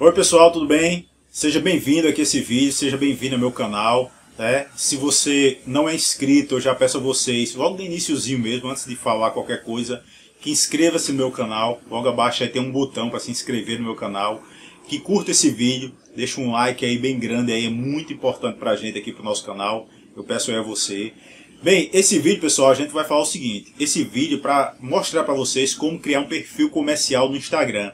Oi pessoal, tudo bem? Seja bem-vindo aqui a esse vídeo, seja bem-vindo ao meu canal. Né? Se você não é inscrito, eu já peço a vocês, logo no iníciozinho mesmo, antes de falar qualquer coisa, que inscreva-se no meu canal. Logo abaixo aí tem um botão para se inscrever no meu canal. Que curta esse vídeo, deixa um like aí bem grande, aí é muito importante para a gente aqui para o nosso canal. Eu peço aí a você. Bem, esse vídeo, pessoal, a gente vai falar o seguinte. Esse vídeo é para mostrar para vocês como criar um perfil comercial no Instagram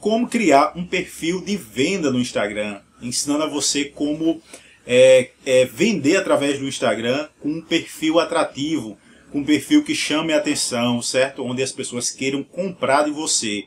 como criar um perfil de venda no Instagram, ensinando a você como é, é, vender através do Instagram com um perfil atrativo, com um perfil que chame a atenção, certo? Onde as pessoas queiram comprar de você.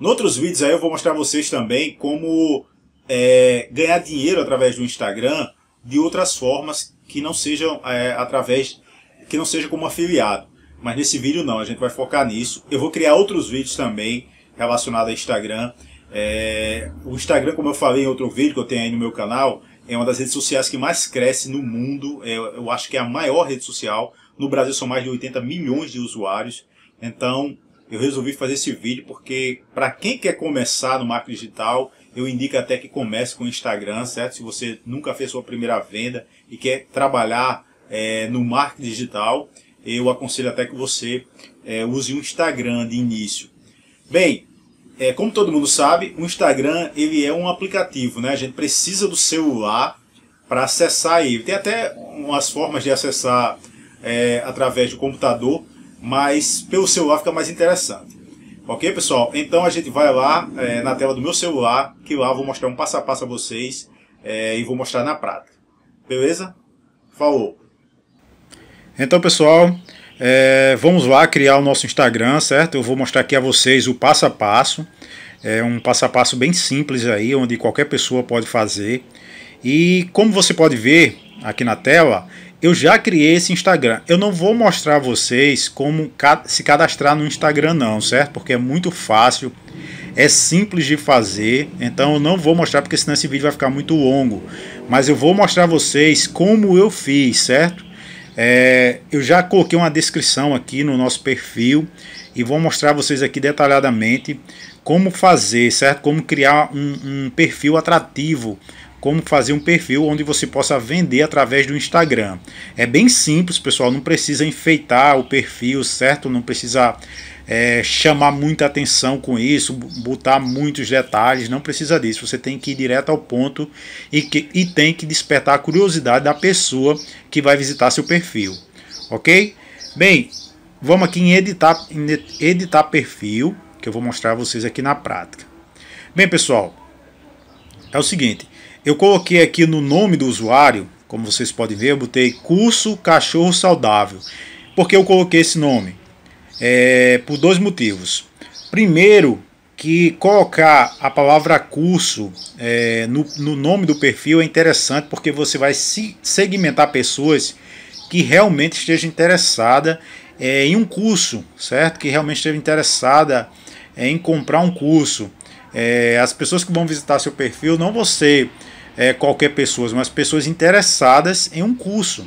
Em outros vídeos aí eu vou mostrar a vocês também como é, ganhar dinheiro através do Instagram de outras formas que não sejam é, através que não seja como afiliado. Mas nesse vídeo não, a gente vai focar nisso. Eu vou criar outros vídeos também relacionado a Instagram. É, o Instagram, como eu falei em outro vídeo que eu tenho aí no meu canal, é uma das redes sociais que mais cresce no mundo. É, eu acho que é a maior rede social. No Brasil são mais de 80 milhões de usuários. Então, eu resolvi fazer esse vídeo porque para quem quer começar no marketing digital, eu indico até que comece com o Instagram, certo? Se você nunca fez sua primeira venda e quer trabalhar é, no marketing digital, eu aconselho até que você é, use o Instagram de início. Bem, é, como todo mundo sabe, o Instagram ele é um aplicativo, né? A gente precisa do celular para acessar ele. Tem até umas formas de acessar é, através do computador, mas pelo celular fica mais interessante. Ok, pessoal? Então a gente vai lá é, na tela do meu celular, que lá eu vou mostrar um passo a passo a vocês é, e vou mostrar na prática. Beleza? Falou! Então, pessoal, é, vamos lá criar o nosso Instagram, certo? Eu vou mostrar aqui a vocês o passo a passo. É um passo a passo bem simples aí, onde qualquer pessoa pode fazer. E como você pode ver aqui na tela, eu já criei esse Instagram. Eu não vou mostrar a vocês como se cadastrar no Instagram não, certo? Porque é muito fácil, é simples de fazer. Então eu não vou mostrar porque senão esse vídeo vai ficar muito longo. Mas eu vou mostrar a vocês como eu fiz, certo? É, eu já coloquei uma descrição aqui no nosso perfil e vou mostrar a vocês aqui detalhadamente como fazer, certo? Como criar um, um perfil atrativo como fazer um perfil onde você possa vender através do Instagram. É bem simples, pessoal, não precisa enfeitar o perfil, certo? Não precisa é, chamar muita atenção com isso, botar muitos detalhes, não precisa disso. Você tem que ir direto ao ponto e, que, e tem que despertar a curiosidade da pessoa que vai visitar seu perfil, ok? Bem, vamos aqui em editar, em editar perfil, que eu vou mostrar a vocês aqui na prática. Bem, pessoal, é o seguinte, eu coloquei aqui no nome do usuário, como vocês podem ver, eu botei curso cachorro saudável. Porque eu coloquei esse nome? É, por dois motivos. Primeiro, que colocar a palavra curso é, no, no, nome do perfil é interessante porque você vai se segmentar pessoas que realmente esteja interessada é, em um curso, certo? Que realmente esteja interessada é, em comprar um curso. É, as pessoas que vão visitar seu perfil não vão ser é, qualquer pessoa, mas pessoas interessadas em um curso.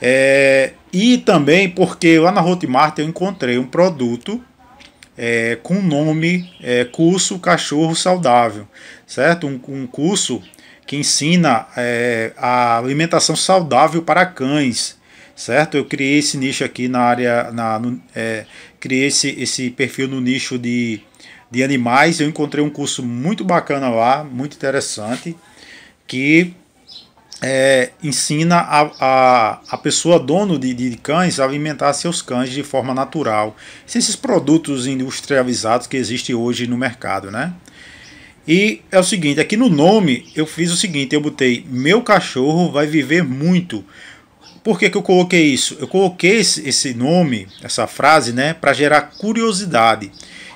É, e também porque lá na Hotmart eu encontrei um produto é, com o nome é, Curso Cachorro Saudável, certo? Um, um curso que ensina é, a alimentação saudável para cães, certo? Eu criei esse nicho aqui na área, na, no, é, criei esse, esse perfil no nicho de, de animais. Eu encontrei um curso muito bacana lá, muito interessante que é, ensina a, a, a, pessoa dono de, de cães a alimentar seus cães de forma natural. Esses produtos industrializados que existem hoje no mercado, né? E é o seguinte, aqui no nome eu fiz o seguinte, eu botei meu cachorro vai viver muito. Por que, que eu coloquei isso? Eu coloquei esse, esse nome, essa frase, né, para gerar curiosidade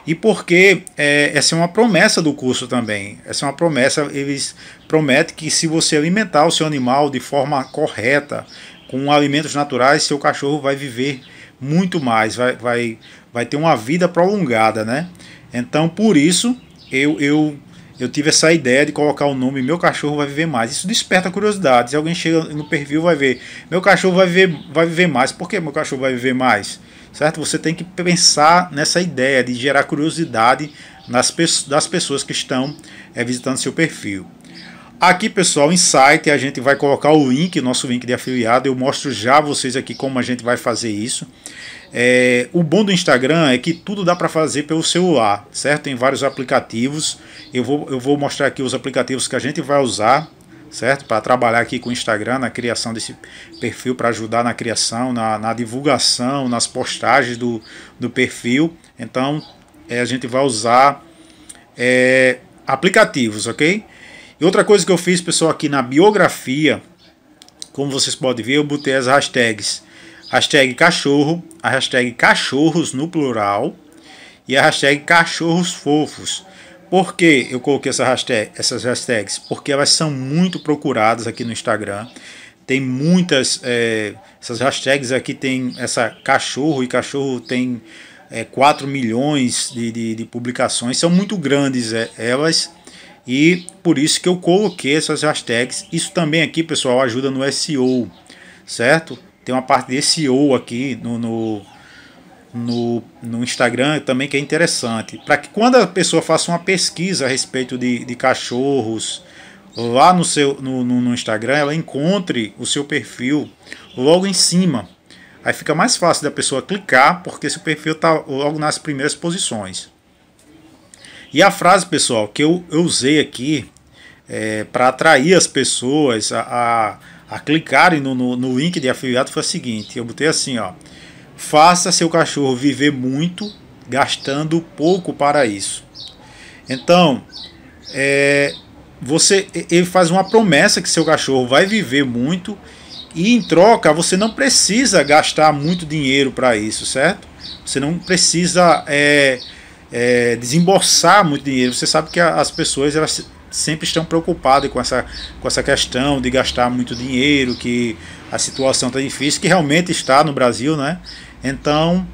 e porque é, essa é uma promessa do curso também. Essa é uma promessa, eles prometem que se você alimentar o seu animal de forma correta, com alimentos naturais, seu cachorro vai viver muito mais, vai, vai, vai ter uma vida prolongada, né? Então, por isso, eu, eu, eu tive essa ideia de colocar o nome Meu Cachorro Vai Viver Mais. Isso desperta curiosidade. Se alguém chega no perfil, vai ver: Meu cachorro vai viver, vai viver mais. Por que meu cachorro vai viver mais? certo? Você tem que pensar nessa ideia de gerar curiosidade nas pe das pessoas que estão é, visitando seu perfil. Aqui, pessoal, em site, a gente vai colocar o link, nosso link de afiliado. Eu mostro já vocês aqui como a gente vai fazer isso. É, o bom do Instagram é que tudo dá para fazer pelo celular, certo? Tem vários aplicativos. Eu vou, eu vou mostrar aqui os aplicativos que a gente vai usar certo? Para trabalhar aqui com o Instagram na criação desse perfil, para ajudar na criação, na, na divulgação, nas postagens do, do perfil. Então, é, a gente vai usar é, aplicativos, ok? E outra coisa que eu fiz, pessoal, aqui na biografia, como vocês podem ver, eu botei as hashtags. Hashtag cachorro, a hashtag cachorros no plural e a hashtag cachorros fofos. Por que eu coloquei essa hashtag, essas hashtags? Porque elas são muito procuradas aqui no Instagram. Tem muitas. É, essas hashtags aqui tem essa cachorro e cachorro tem é, 4 milhões de, de, de publicações. São muito grandes é, elas. E por isso que eu coloquei essas hashtags. Isso também aqui, pessoal, ajuda no SEO, certo? Tem uma parte de SEO aqui no, no no, no Instagram também que é interessante. Para que quando a pessoa faça uma pesquisa a respeito de, de cachorros lá no seu no, no, no Instagram, ela encontre o seu perfil logo em cima. Aí fica mais fácil da pessoa clicar, porque seu perfil está logo nas primeiras posições. E a frase, pessoal, que eu, eu usei aqui é, para atrair as pessoas a, a, a clicarem no, no, no link de afiliado foi a seguinte: eu botei assim, ó Faça seu cachorro viver muito, gastando pouco para isso. Então, é, você, ele faz uma promessa que seu cachorro vai viver muito e em troca você não precisa gastar muito dinheiro para isso, certo? Você não precisa é, é, desembolsar muito dinheiro. Você sabe que as pessoas elas sempre estão preocupadas com essa, com essa questão de gastar muito dinheiro, que a situação está difícil, que realmente está no Brasil, né? Então,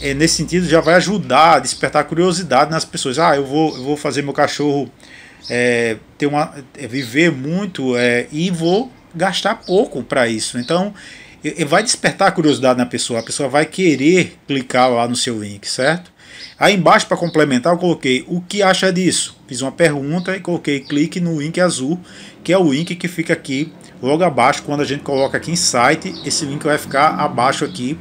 é, é, nesse sentido, já vai ajudar a despertar curiosidade nas pessoas. Ah, eu vou, eu vou fazer meu cachorro é, ter uma, é, viver muito é, e vou gastar pouco para isso. Então, é, vai despertar curiosidade na pessoa. A pessoa vai querer clicar lá no seu link, certo? Aí embaixo, para complementar, eu coloquei o que acha disso. Fiz uma pergunta e coloquei clique no link azul, que é o link que fica aqui logo abaixo. Quando a gente coloca aqui em site, esse link vai ficar abaixo aqui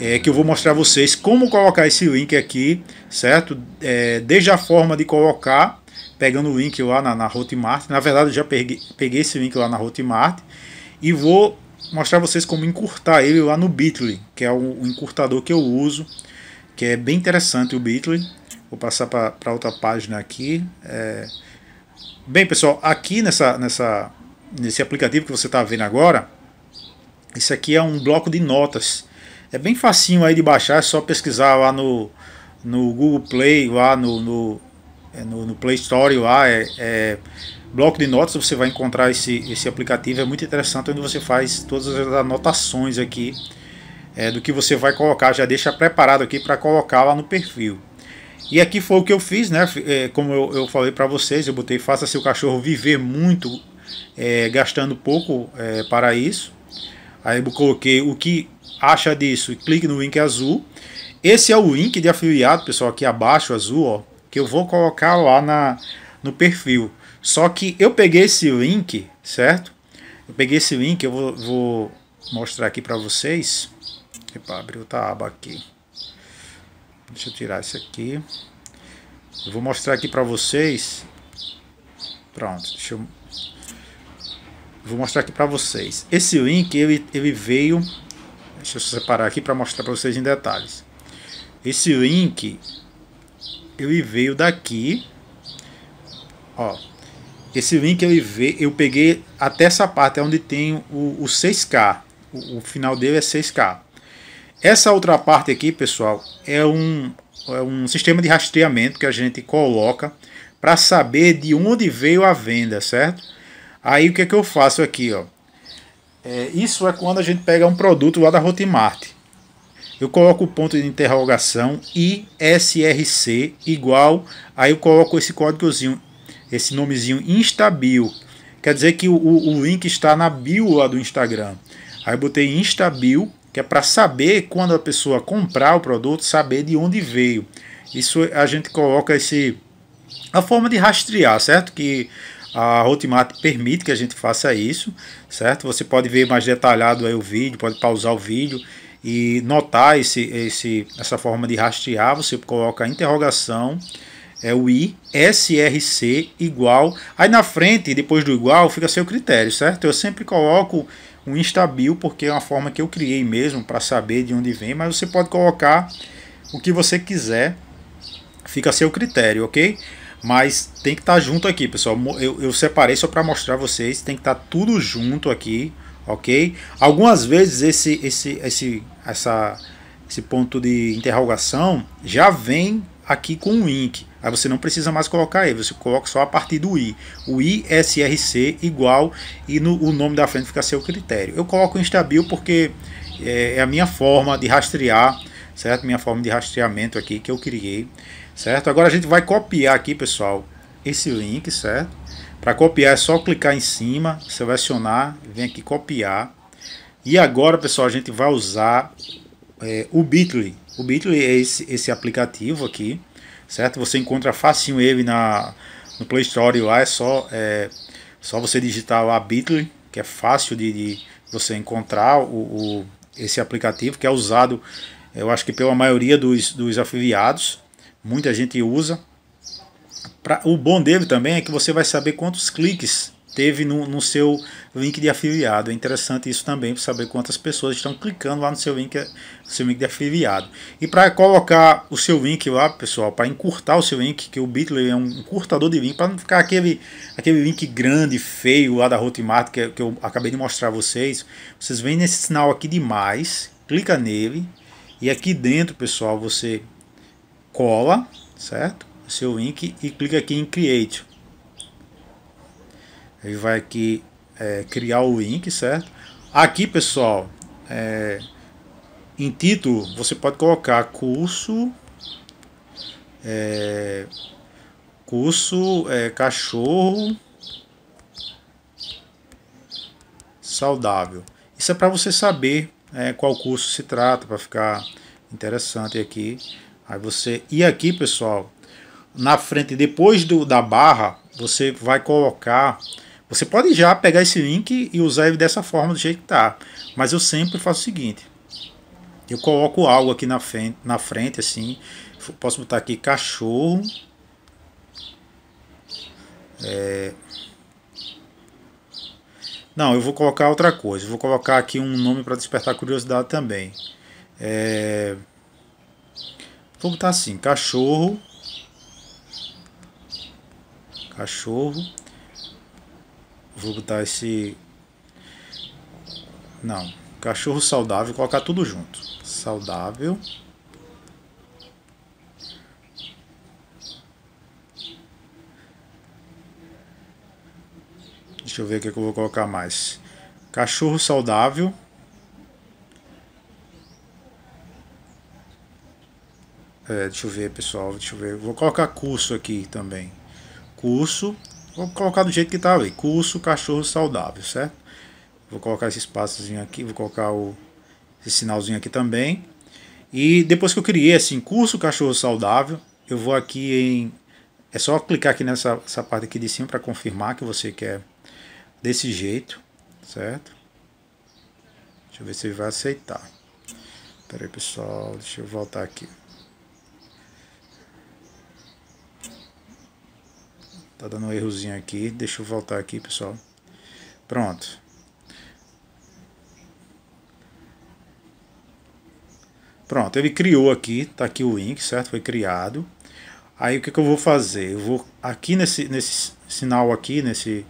é, que eu vou mostrar a vocês como colocar esse link aqui, certo? É, desde a forma de colocar, pegando o link lá na, na Hotmart, na verdade eu já peguei, peguei esse link lá na Hotmart, e vou mostrar a vocês como encurtar ele lá no Bitly, que é o, o encurtador que eu uso, que é bem interessante o Bitly. Vou passar para outra página aqui. É... Bem, pessoal, aqui nessa, nessa, nesse aplicativo que você está vendo agora, isso aqui é um bloco de notas é bem facinho aí de baixar, é só pesquisar lá no, no Google Play, lá no, no, é, no, no Play Store, lá é, é, bloco de notas, você vai encontrar esse, esse aplicativo, é muito interessante, onde você faz todas as anotações aqui é, do que você vai colocar, já deixa preparado aqui para colocar lá no perfil. E aqui foi o que eu fiz, né? É, como eu, eu falei para vocês, eu botei faça seu cachorro viver muito, é, gastando pouco é, para isso. Aí eu coloquei o que acha disso e clique no link azul. Esse é o link de afiliado, pessoal, aqui abaixo, azul, ó, que eu vou colocar lá na, no perfil. Só que eu peguei esse link, certo? Eu peguei esse link, eu vou, vou mostrar aqui para vocês. Epa, abriu outra aba aqui. Deixa eu tirar isso aqui. Eu vou mostrar aqui para vocês. Pronto, deixa eu... Vou mostrar aqui para vocês. Esse link, ele, ele veio Deixa eu separar aqui para mostrar para vocês em detalhes. Esse link ele veio daqui, ó. Esse link ele veio, eu peguei até essa parte onde tem o, o 6K. O, o final dele é 6K. Essa outra parte aqui, pessoal, é um, é um sistema de rastreamento que a gente coloca para saber de onde veio a venda, certo? Aí o que, é que eu faço aqui, ó? É, isso é quando a gente pega um produto lá da Hotmart. Eu coloco o ponto de interrogação ISRC igual, aí eu coloco esse códigozinho, esse nomezinho Instabil. Quer dizer que o, o link está na bio lá do Instagram. Aí eu botei Instabil, que é para saber quando a pessoa comprar o produto, saber de onde veio. Isso a gente coloca esse a forma de rastrear, certo? Que a Hotmart permite que a gente faça isso, certo? Você pode ver mais detalhado aí o vídeo, pode pausar o vídeo e notar esse, esse, essa forma de rastrear. Você coloca a interrogação, é o I, SRC igual. Aí na frente, depois do igual, fica a seu critério, certo? Eu sempre coloco um instabil porque é uma forma que eu criei mesmo para saber de onde vem, mas você pode colocar o que você quiser, fica a seu critério, ok? Mas tem que estar tá junto aqui, pessoal. Eu, eu separei só para mostrar vocês. Tem que estar tá tudo junto aqui, ok? Algumas vezes esse, esse, esse, essa, esse ponto de interrogação já vem aqui com o link. Aí você não precisa mais colocar aí, você coloca só a partir do I. O ISRC igual e no, o nome da frente fica a seu critério. Eu coloco o Instabil porque é, é a minha forma de rastrear certo? Minha forma de rastreamento aqui que eu criei, certo? Agora a gente vai copiar aqui, pessoal, esse link, certo? Para copiar é só clicar em cima, selecionar, vem aqui copiar. E agora, pessoal, a gente vai usar é, o Bitly. O Bitly é esse, esse aplicativo aqui, certo? Você encontra facinho ele na, no Play Store lá, é só, é, só você digitar lá Bitly, que é fácil de, de você encontrar o, o, esse aplicativo que é usado eu acho que pela maioria dos, dos afiliados, muita gente usa. Pra, o bom dele também é que você vai saber quantos cliques teve no, no seu link de afiliado. É interessante isso também para saber quantas pessoas estão clicando lá no seu link, seu link de afiliado. E para colocar o seu link lá, pessoal, para encurtar o seu link, que o Bitly é um encurtador de link, para não ficar aquele, aquele link grande, feio lá da Hotmart que, que eu acabei de mostrar a vocês, vocês vêm nesse sinal aqui de mais, clica nele e aqui dentro, pessoal, você cola, certo? O seu link e clica aqui em Create. Ele vai aqui é, criar o link, certo? Aqui, pessoal, é, em título, você pode colocar curso... É, curso é, cachorro saudável. Isso é para você saber é, qual curso se trata para ficar interessante aqui. Aí você e aqui, pessoal, na frente depois do da barra, você vai colocar você pode já pegar esse link e usar ele dessa forma do jeito que tá. Mas eu sempre faço o seguinte: eu coloco algo aqui na frente, na frente assim. Posso botar aqui cachorro. É, não, eu vou colocar outra coisa. vou colocar aqui um nome para despertar curiosidade também. É... Vou botar assim, cachorro. Cachorro. Vou botar esse... Não, cachorro saudável, colocar tudo junto. Saudável. Deixa eu ver o é que eu vou colocar mais. Cachorro saudável. É, deixa eu ver, pessoal. Deixa eu ver. Vou colocar curso aqui também. Curso. Vou colocar do jeito que estava tá aí. Curso cachorro saudável, certo? Vou colocar esse espaçozinho aqui. Vou colocar o, esse sinalzinho aqui também. E depois que eu criei assim, curso cachorro saudável, eu vou aqui em... É só clicar aqui nessa parte aqui de cima para confirmar que você quer desse jeito, certo? Deixa eu ver se ele vai aceitar. Peraí, aí, pessoal, deixa eu voltar aqui. Tá dando um errozinho aqui, deixa eu voltar aqui, pessoal. Pronto. Pronto, ele criou aqui, tá aqui o link, certo? Foi criado. Aí o que, que eu vou fazer? Eu vou aqui nesse, nesse sinal aqui, nesse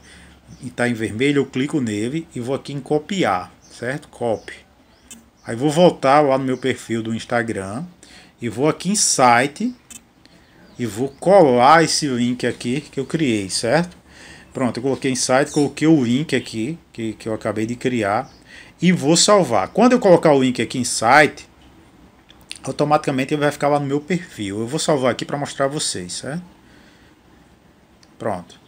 e está em vermelho, eu clico nele e vou aqui em copiar, certo? Copy. Aí vou voltar lá no meu perfil do Instagram e vou aqui em site e vou colar esse link aqui que eu criei, certo? Pronto, eu coloquei em site, coloquei o link aqui que, que eu acabei de criar e vou salvar. Quando eu colocar o link aqui em site, automaticamente ele vai ficar lá no meu perfil. Eu vou salvar aqui para mostrar a vocês, certo? Pronto.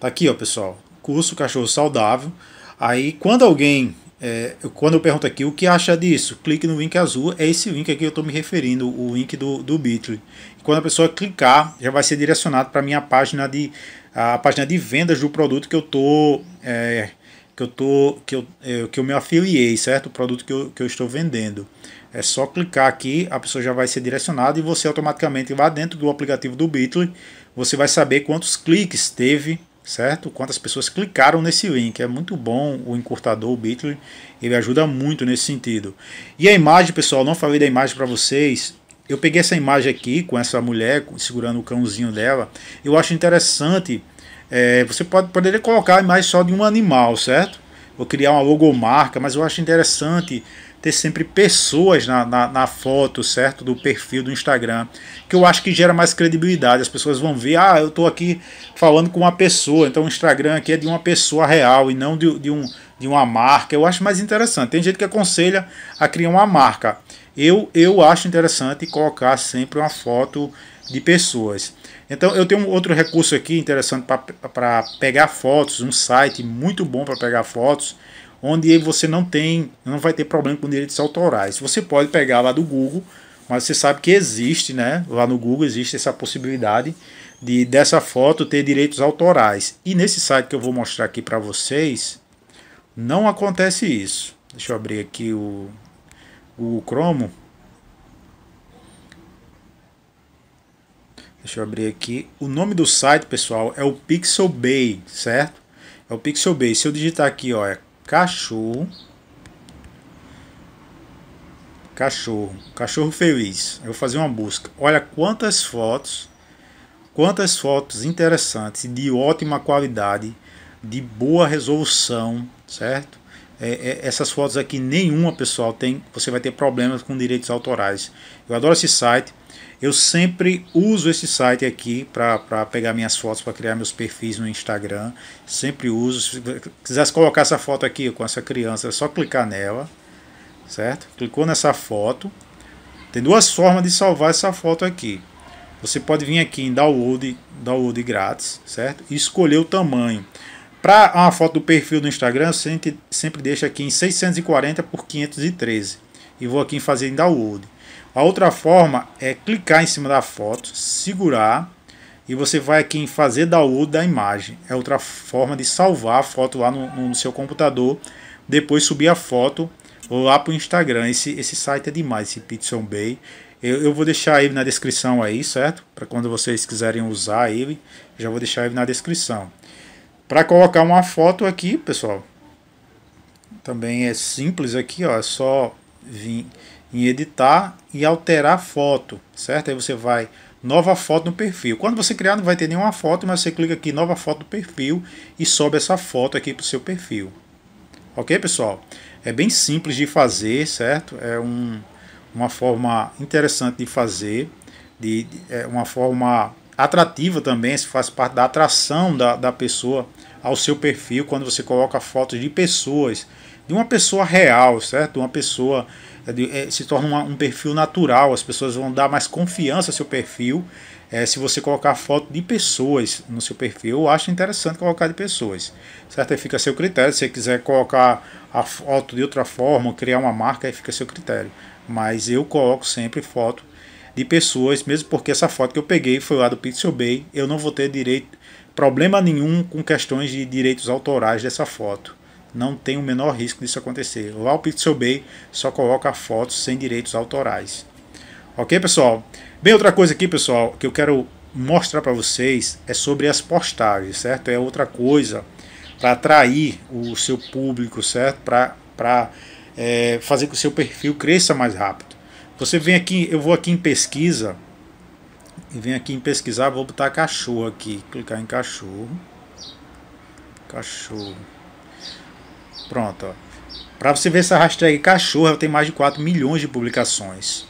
Tá aqui, ó, pessoal curso Cachorro Saudável. Aí quando alguém, é, quando eu pergunto aqui o que acha disso, clique no link azul, é esse link aqui que eu estou me referindo, o link do, do Bitly. quando a pessoa clicar, já vai ser direcionado para minha página de a página de vendas do produto que eu estou é, que eu tô que eu, é, que eu me afiliei, certo? O produto que eu, que eu estou vendendo. É só clicar aqui, a pessoa já vai ser direcionada e você automaticamente lá dentro do aplicativo do Bitly, você vai saber quantos cliques teve certo? Quantas pessoas clicaram nesse link. É muito bom o encurtador, o Bitly, ele ajuda muito nesse sentido. E a imagem, pessoal, não falei da imagem para vocês. Eu peguei essa imagem aqui com essa mulher segurando o cãozinho dela. Eu acho interessante. É, você pode poderia colocar mais só de um animal, certo? Ou criar uma logomarca, mas eu acho interessante ter sempre pessoas na, na, na, foto, certo? Do perfil do Instagram, que eu acho que gera mais credibilidade. As pessoas vão ver, ah, eu estou aqui falando com uma pessoa, então o Instagram aqui é de uma pessoa real e não de, de, um, de uma marca. Eu acho mais interessante. Tem gente que aconselha a criar uma marca. Eu, eu acho interessante colocar sempre uma foto de pessoas. Então eu tenho um outro recurso aqui interessante para pegar fotos, um site muito bom para pegar fotos, onde você não tem, não vai ter problema com direitos autorais. Você pode pegar lá do Google, mas você sabe que existe, né? Lá no Google existe essa possibilidade de dessa foto ter direitos autorais. E nesse site que eu vou mostrar aqui para vocês, não acontece isso. Deixa eu abrir aqui o o Chrome. Deixa eu abrir aqui. O nome do site, pessoal, é o Pixel Bay, certo? É o Pixel Bay. Se eu digitar aqui, ó, é cachorro. Cachorro. Cachorro feliz. Eu vou fazer uma busca. Olha quantas fotos. Quantas fotos interessantes, de ótima qualidade, de boa resolução, certo? É, é, essas fotos aqui, nenhuma, pessoal, tem. Você vai ter problemas com direitos autorais. Eu adoro esse site eu sempre uso esse site aqui para pegar minhas fotos, para criar meus perfis no Instagram. Sempre uso. Se quisesse colocar essa foto aqui com essa criança, é só clicar nela, certo? Clicou nessa foto. Tem duas formas de salvar essa foto aqui. Você pode vir aqui em download, download grátis, certo? E escolher o tamanho. Para uma foto do perfil do Instagram, sempre, sempre deixa aqui em 640 por 513. E vou aqui em fazer em download. A outra forma é clicar em cima da foto, segurar e você vai aqui em fazer download da imagem. É outra forma de salvar a foto lá no, no seu computador, depois subir a foto lá para o Instagram. Esse, esse site é demais, esse Pixel Bay. Eu, eu vou deixar ele na descrição aí, certo? Para quando vocês quiserem usar ele, já vou deixar ele na descrição. Para colocar uma foto aqui, pessoal, também é simples aqui, ó, é só vir em editar e alterar foto, certo? Aí você vai nova foto no perfil. Quando você criar não vai ter nenhuma foto, mas você clica aqui nova foto do perfil e sobe essa foto aqui para o seu perfil. Ok, pessoal? É bem simples de fazer, certo? É um, uma forma interessante de fazer, de, de é uma forma atrativa também, se faz parte da atração da, da pessoa ao seu perfil, quando você coloca fotos de pessoas de uma pessoa real, certo? Uma pessoa é, é, se torna um perfil natural, as pessoas vão dar mais confiança ao seu perfil é, se você colocar foto de pessoas no seu perfil, eu acho interessante colocar de pessoas, certo? Aí fica a seu critério, se você quiser colocar a foto de outra forma, criar uma marca, aí fica a seu critério, mas eu coloco sempre foto de pessoas, mesmo porque essa foto que eu peguei foi lá do Pixelbay, eu não vou ter direito, problema nenhum com questões de direitos autorais dessa foto não tem o menor risco disso acontecer. Lá o Bay só coloca fotos sem direitos autorais. Ok, pessoal? Bem, outra coisa aqui, pessoal, que eu quero mostrar para vocês é sobre as postagens, certo? É outra coisa para atrair o seu público, certo? Para é, fazer com que o seu perfil cresça mais rápido. Você vem aqui, eu vou aqui em pesquisa, e vem aqui em pesquisar, vou botar cachorro aqui, clicar em cachorro, cachorro. Pronto, ó. Pra você ver essa hashtag cachorro, ela tem mais de 4 milhões de publicações.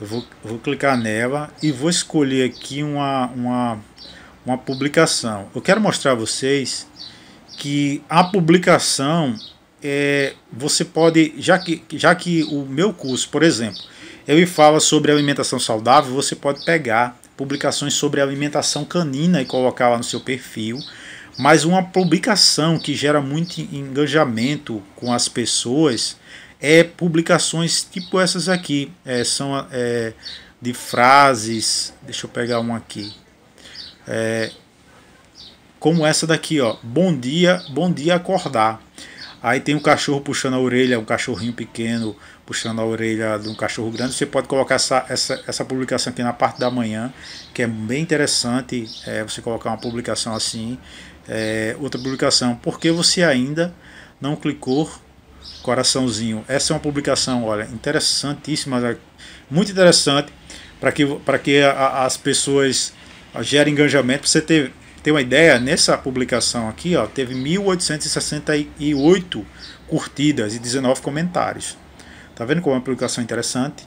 Eu vou, vou clicar nela e vou escolher aqui uma, uma, uma publicação. Eu quero mostrar a vocês que a publicação é, você pode, já que, já que o meu curso, por exemplo, ele fala sobre alimentação saudável, você pode pegar publicações sobre alimentação canina e colocar lá no seu perfil mas uma publicação que gera muito engajamento com as pessoas é publicações tipo essas aqui. É, são é, de frases. Deixa eu pegar uma aqui. É, como essa daqui, ó. Bom dia, bom dia acordar. Aí tem um cachorro puxando a orelha, um cachorrinho pequeno puxando a orelha de um cachorro grande. Você pode colocar essa, essa, essa publicação aqui na parte da manhã, que é bem interessante é, você colocar uma publicação assim é, outra publicação. Por que você ainda não clicou coraçãozinho? Essa é uma publicação, olha, interessantíssima, é muito interessante para que, pra que a, a, as pessoas ah, gerem engajamento. Para você ter, ter uma ideia, nessa publicação aqui, ó, teve 1868 curtidas e 19 comentários. Tá vendo como é uma publicação interessante?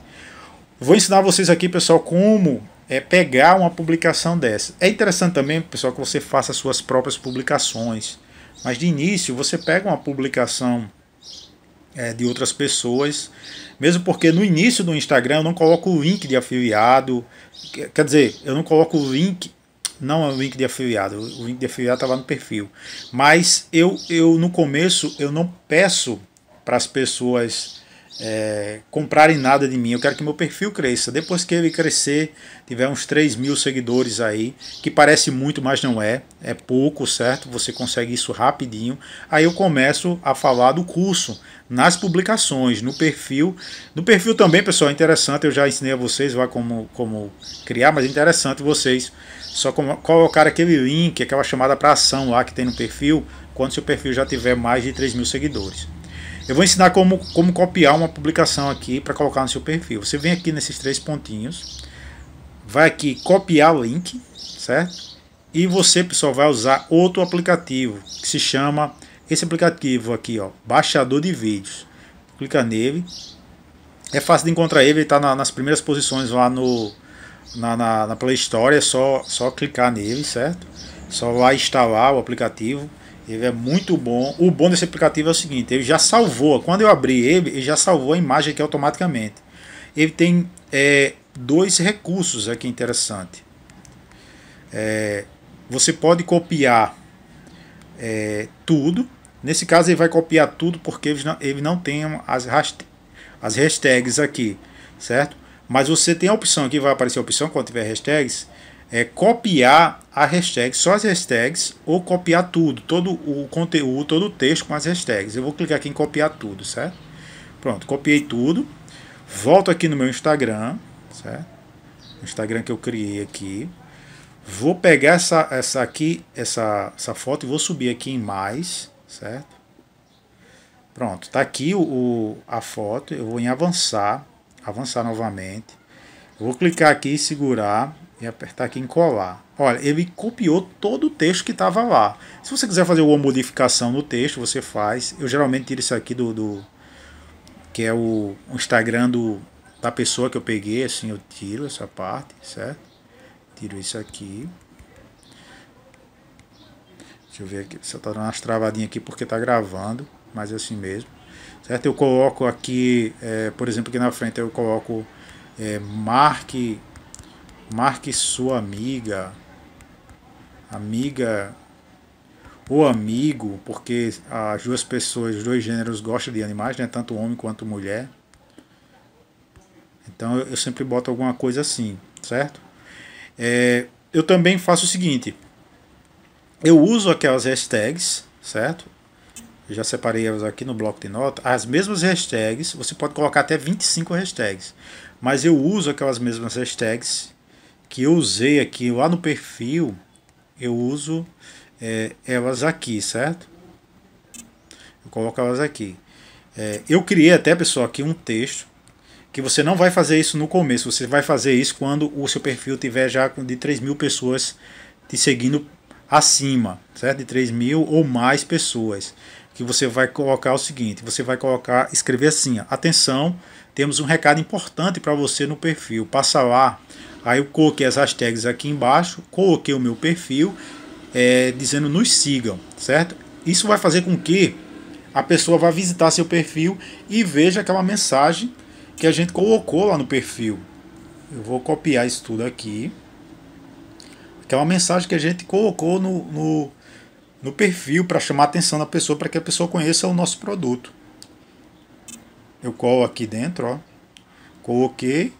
Vou ensinar vocês aqui, pessoal, como é, pegar uma publicação dessa. É interessante também, pessoal, que você faça suas próprias publicações. Mas de início, você pega uma publicação é, de outras pessoas, mesmo porque no início do Instagram eu não coloco o link de afiliado. Quer dizer, eu não coloco o link não é o link de afiliado, o link de afiliado estava no perfil. Mas eu, eu no começo eu não peço para as pessoas é, comprarem nada de mim. Eu quero que meu perfil cresça. Depois que ele crescer, tiver uns 3 mil seguidores aí, que parece muito, mas não é. É pouco, certo? Você consegue isso rapidinho. Aí eu começo a falar do curso nas publicações, no perfil. No perfil também, pessoal, é interessante. Eu já ensinei a vocês lá como, como criar, mas é interessante vocês só colocar aquele link, aquela chamada para ação lá que tem no perfil, quando seu perfil já tiver mais de 3 mil seguidores. Eu vou ensinar como, como copiar uma publicação aqui para colocar no seu perfil. Você vem aqui nesses três pontinhos, vai aqui copiar o link, certo? E você, pessoal, vai usar outro aplicativo que se chama esse aplicativo aqui, ó, baixador de vídeos. Clica nele. É fácil de encontrar ele, ele está na, nas primeiras posições lá no na, na, na Play Store, é só só clicar nele, certo? Só vai instalar o aplicativo ele é muito bom. O bom desse aplicativo é o seguinte, ele já salvou, quando eu abri ele, ele já salvou a imagem aqui automaticamente. Ele tem é, dois recursos aqui interessante. É, você pode copiar é, tudo. Nesse caso ele vai copiar tudo porque ele não, ele não tem as, as hashtags aqui, certo? Mas você tem a opção, aqui vai aparecer a opção quando tiver hashtags, é copiar a hashtag, só as hashtags, ou copiar tudo, todo o conteúdo, todo o texto com as hashtags. Eu vou clicar aqui em copiar tudo, certo? Pronto, copiei tudo. Volto aqui no meu Instagram, certo? O Instagram que eu criei aqui. Vou pegar essa, essa aqui, essa, essa foto e vou subir aqui em mais, certo? Pronto, tá aqui o, a foto, eu vou em avançar, avançar novamente. Vou clicar aqui e segurar e apertar aqui em colar. Olha, ele copiou todo o texto que estava lá. Se você quiser fazer uma modificação no texto, você faz. Eu geralmente tiro isso aqui do, do que é o, o Instagram do, da pessoa que eu peguei, assim eu tiro essa parte, certo? Tiro isso aqui. Deixa eu ver aqui, só tá dando umas travadinhas aqui porque tá gravando, mas é assim mesmo. Certo? Eu coloco aqui, é, por exemplo, aqui na frente eu coloco é, marque Marque sua amiga, amiga ou amigo, porque as duas pessoas, os dois gêneros gostam de animais, né? tanto homem quanto mulher. Então eu sempre boto alguma coisa assim, certo? É, eu também faço o seguinte: eu uso aquelas hashtags, certo? Eu já separei elas aqui no bloco de notas. As mesmas hashtags, você pode colocar até 25 hashtags, mas eu uso aquelas mesmas hashtags que eu usei aqui lá no perfil, eu uso é, elas aqui, certo? Eu coloco elas aqui. É, eu criei até, pessoal, aqui um texto que você não vai fazer isso no começo, você vai fazer isso quando o seu perfil tiver já de 3 mil pessoas te seguindo acima, certo? De 3 mil ou mais pessoas. Que você vai colocar o seguinte: você vai colocar, escrever assim, ó, atenção, temos um recado importante para você no perfil. Passa lá. Aí eu coloquei as hashtags aqui embaixo, coloquei o meu perfil, é, dizendo nos sigam, certo? Isso vai fazer com que a pessoa vá visitar seu perfil e veja aquela mensagem que a gente colocou lá no perfil. Eu vou copiar isso tudo aqui. Aquela mensagem que a gente colocou no, no, no perfil para chamar a atenção da pessoa, para que a pessoa conheça o nosso produto eu colo aqui dentro, ó. Coloquei.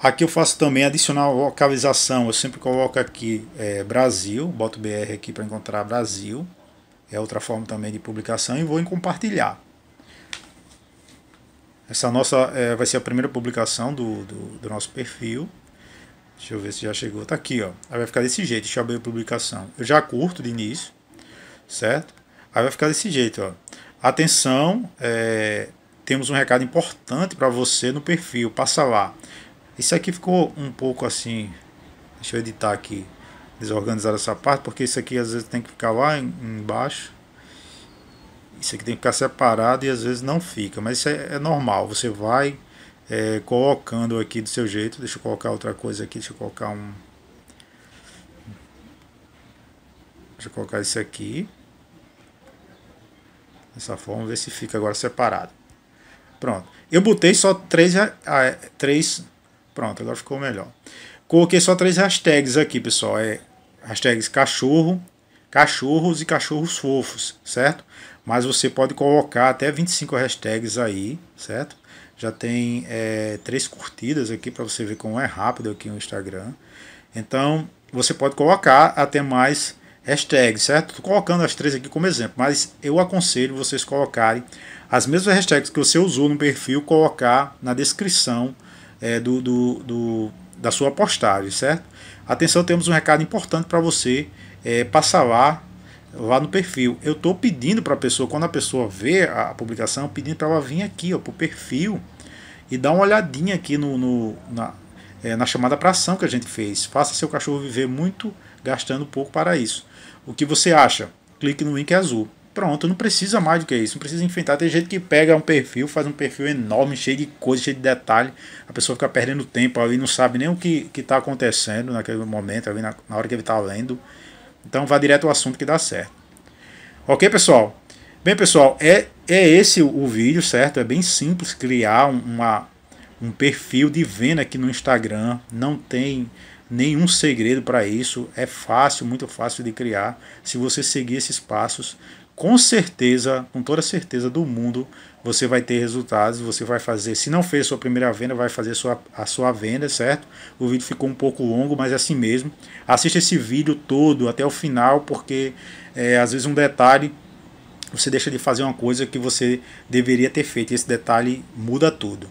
Aqui eu faço também adicionar localização. Eu sempre coloco aqui é, Brasil, boto BR aqui para encontrar Brasil. É outra forma também de publicação e vou em compartilhar. Essa nossa é, vai ser a primeira publicação do, do, do, nosso perfil. Deixa eu ver se já chegou. Tá aqui, ó. Aí vai ficar desse jeito. Deixa eu abrir a publicação. Eu já curto de início, certo? Aí vai ficar desse jeito, ó. Atenção, é, temos um recado importante para você no perfil. Passa lá. Isso aqui ficou um pouco assim. Deixa eu editar aqui. Desorganizar essa parte, porque isso aqui às vezes tem que ficar lá embaixo. Isso aqui tem que ficar separado e às vezes não fica. Mas isso é, é normal. Você vai é, colocando aqui do seu jeito. Deixa eu colocar outra coisa aqui. Deixa eu colocar um. Deixa eu colocar isso aqui. Dessa forma, ver se fica agora separado. Pronto. Eu botei só três, ah, é, três. Pronto, agora ficou melhor. Coloquei só três hashtags aqui, pessoal. É hashtags cachorro, cachorros e cachorros fofos, certo? Mas você pode colocar até 25 hashtags aí, certo? Já tem é, três curtidas aqui para você ver como é rápido aqui no Instagram. Então, você pode colocar até mais hashtags, certo? Estou colocando as três aqui como exemplo, mas eu aconselho vocês colocarem as mesmas hashtags que você usou no perfil, colocar na descrição é, do, do, do, da sua postagem, certo? Atenção, temos um recado importante para você é, passar lá, lá no perfil. Eu estou pedindo para a pessoa, quando a pessoa vê a publicação, pedindo para ela vir aqui para o perfil e dar uma olhadinha aqui no, no na, é, na chamada para ação que a gente fez. Faça seu cachorro viver muito, gastando pouco para isso. O que você acha? Clique no link azul. Pronto, não precisa mais do que isso. Não precisa enfrentar. Tem gente que pega um perfil, faz um perfil enorme, cheio de coisa, cheio de detalhe. A pessoa fica perdendo tempo ali, não sabe nem o que está acontecendo naquele momento, ali na, na hora que ele está lendo. Então vá direto ao assunto que dá certo. Ok, pessoal? Bem, pessoal, é, é esse o vídeo, certo? É bem simples criar uma, um perfil de venda aqui no Instagram. Não tem nenhum segredo para isso, é fácil, muito fácil de criar. Se você seguir esses passos, com certeza, com toda certeza do mundo, você vai ter resultados, você vai fazer, se não fez sua primeira venda, vai fazer sua, a sua venda, certo? O vídeo ficou um pouco longo, mas é assim mesmo. Assista esse vídeo todo até o final, porque é, às vezes um detalhe você deixa de fazer uma coisa que você deveria ter feito, e esse detalhe muda tudo.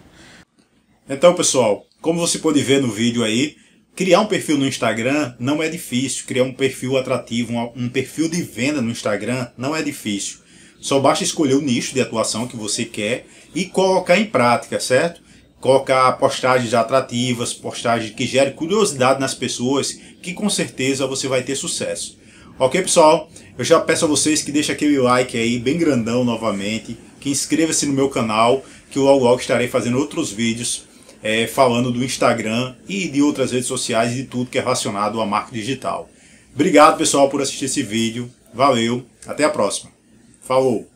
Então, pessoal, como você pode ver no vídeo aí, Criar um perfil no Instagram não é difícil. Criar um perfil atrativo, um, perfil de venda no Instagram não é difícil. Só basta escolher o nicho de atuação que você quer e colocar em prática, certo? Colocar postagens atrativas, postagens que gerem curiosidade nas pessoas, que com certeza você vai ter sucesso. Ok, pessoal? Eu já peço a vocês que deixem aquele like aí bem grandão novamente, que inscreva-se no meu canal, que logo logo estarei fazendo outros vídeos é, falando do Instagram e de outras redes sociais e de tudo que é relacionado à marca digital. Obrigado pessoal por assistir esse vídeo, valeu, até a próxima. Falou!